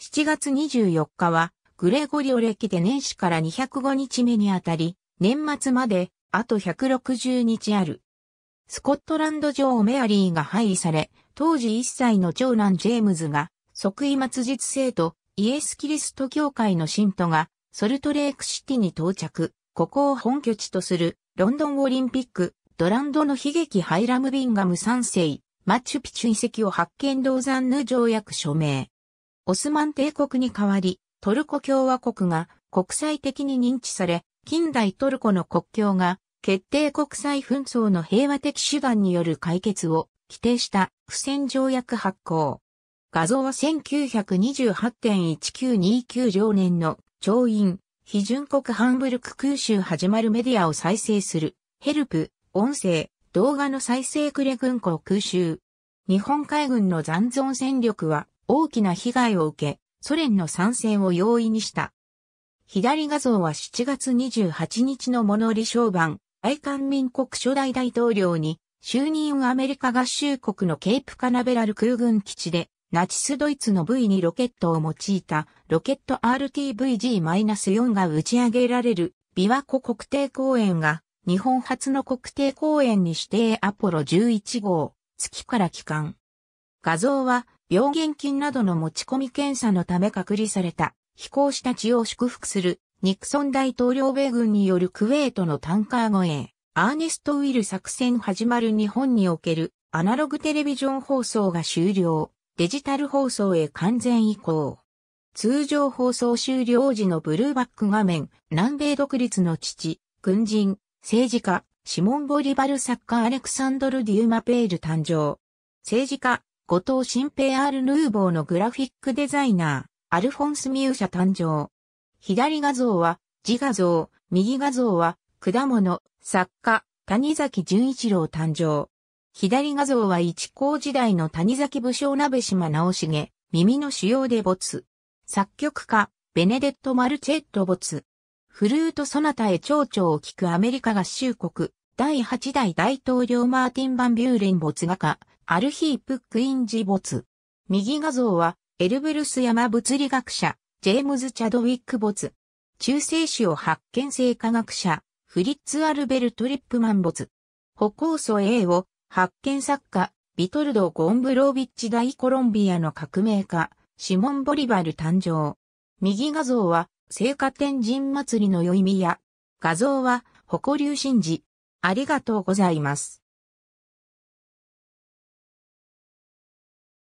7月24日は、グレゴリオ歴で年始から205日目にあたり、年末まで、あと160日ある。スコットランド女王メアリーが廃位され、当時1歳の長男ジェームズが、即位末日生徒、イエス・キリスト教会の信徒が、ソルトレークシティに到着、ここを本拠地とする、ロンドンオリンピック、ドランドの悲劇ハイラム・ビンガム3世、マッチュピチュ遺跡を発見銅山ヌ条約署名。オスマン帝国に代わり、トルコ共和国が国際的に認知され、近代トルコの国境が決定国際紛争の平和的手段による解決を規定した不戦条約発行。画像は1928.1929条年の調印、批准国ハンブルク空襲始まるメディアを再生する、ヘルプ、音声、動画の再生クレ軍港空襲。日本海軍の残存戦力は大きな被害を受け、ソ連の参戦を容易にした。左画像は7月28日のモノリ商版、愛韓民国初代大統領に、就任アメリカ合衆国のケープカナベラル空軍基地で、ナチスドイツの V2 ロケットを用いたロケット RTVG-4 が打ち上げられる琵琶湖国定公園が日本初の国定公園に指定アポロ11号月から帰還。画像は病原菌などの持ち込み検査のため隔離された飛行士たちを祝福するニクソン大統領米軍によるクウェートのタンカー護衛、アーネスト・ウィル作戦始まる日本におけるアナログテレビジョン放送が終了、デジタル放送へ完全移行。通常放送終了時のブルーバック画面、南米独立の父、軍人、政治家、シモン・ボリバル作家アレクサンドル・デューマペール誕生。政治家、後藤新平アール・ヌーボーのグラフィックデザイナー、アルフォンス・ミューシャ誕生。左画像は、自画像、右画像は、果物、作家、谷崎潤一郎誕生。左画像は一高時代の谷崎武将鍋島直重、耳の主要で没。作曲家、ベネデット・マルチェット没。フルート・ソナタへ蝶々を聞くアメリカ合衆国、第8代大統領マーティン・バン・ビューレン没画家、アルヒープ・クインジ没。右画像は、エルブルス山物理学者、ジェームズ・チャドウィック没。中性子を発見性科学者、フリッツ・アルベルト・リップマン没。歩行素 A を、発見作家、ビトルド・ゴンブロービッチ大コロンビアの革命家、シモン・ボリバル誕生。右画像は、聖火天神祭りの宵宮。画像は、誇流神事。ありがとうございます。